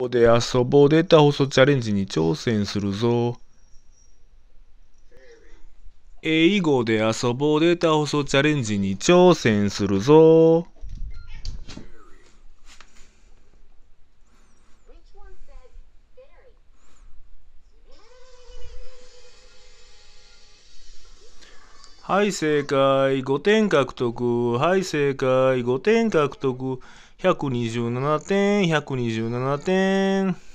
ここで遊ぼうデータ放送チャレンジに挑戦するぞ。英語で遊ぼうデータ放送チャレンジに挑戦するぞ。はい、正解。5点獲得。はい、正解。5点獲得。127点、127点。